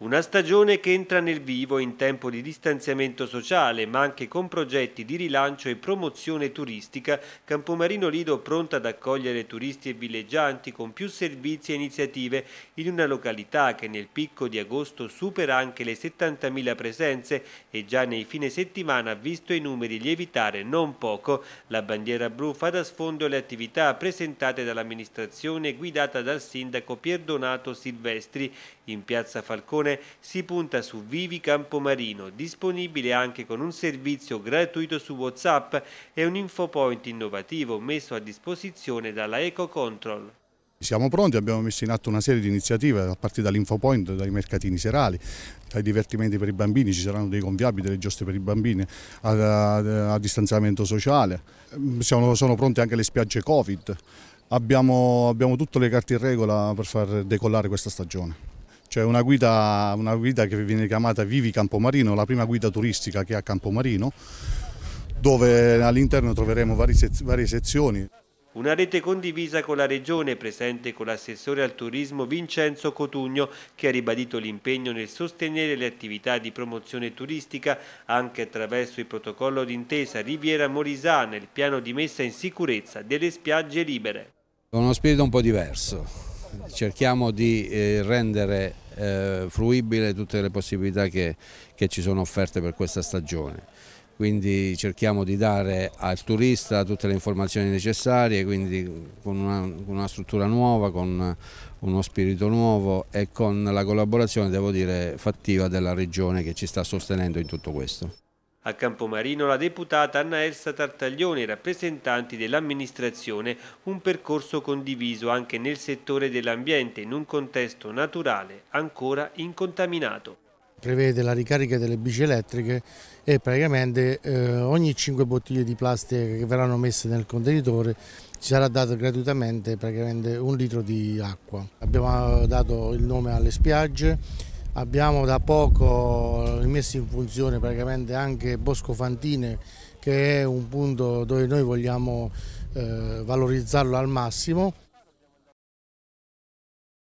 Una stagione che entra nel vivo in tempo di distanziamento sociale, ma anche con progetti di rilancio e promozione turistica, Campomarino Lido pronta ad accogliere turisti e villeggianti con più servizi e iniziative in una località che nel picco di agosto supera anche le 70.000 presenze e già nei fine settimana ha visto i numeri lievitare non poco. La bandiera blu fa da sfondo le attività presentate dall'amministrazione guidata dal sindaco Pierdonato Silvestri in piazza Falcone Pordenone si punta su Vivi Campomarino, disponibile anche con un servizio gratuito su WhatsApp e un infopoint innovativo messo a disposizione dalla EcoControl. Siamo pronti, abbiamo messo in atto una serie di iniziative a partire dall'infopoint, dai mercatini serali, dai divertimenti per i bambini, ci saranno dei conviabi, delle giuste per i bambini, a, a, a distanziamento sociale, mm, Siamo, sono pronte anche le spiagge Covid, abbiamo, abbiamo tutte le carte in regola per far decollare questa stagione cioè una guida, una guida che viene chiamata Vivi Campomarino, la prima guida turistica che ha Campomarino, dove all'interno troveremo varie, sez varie sezioni. Una rete condivisa con la Regione, presente con l'assessore al turismo Vincenzo Cotugno, che ha ribadito l'impegno nel sostenere le attività di promozione turistica anche attraverso il protocollo d'intesa Riviera Morisana, il piano di messa in sicurezza delle spiagge libere. Con uno spirito un po' diverso, cerchiamo di eh, rendere eh, fruibile tutte le possibilità che, che ci sono offerte per questa stagione quindi cerchiamo di dare al turista tutte le informazioni necessarie, quindi con una, una, struttura nuova, con uno spirito nuovo e con la collaborazione, devo dire, fattiva della regione che ci sta sostenendo in tutto questo. A Campomarino la deputata Anna Elsa Tartaglione e i rappresentanti dell'amministrazione un percorso condiviso anche nel settore dell'ambiente in un contesto naturale ancora incontaminato. Prevede la ricarica delle bici elettriche e praticamente eh, ogni 5 bottiglie di plastica che verranno messe nel contenitore ci sarà dato gratuitamente un litro di acqua. Abbiamo eh, dato il nome alle spiagge, Abbiamo da poco rimesso in funzione praticamente anche Bosco Fantine che è un punto dove noi vogliamo eh, valorizzarlo al massimo.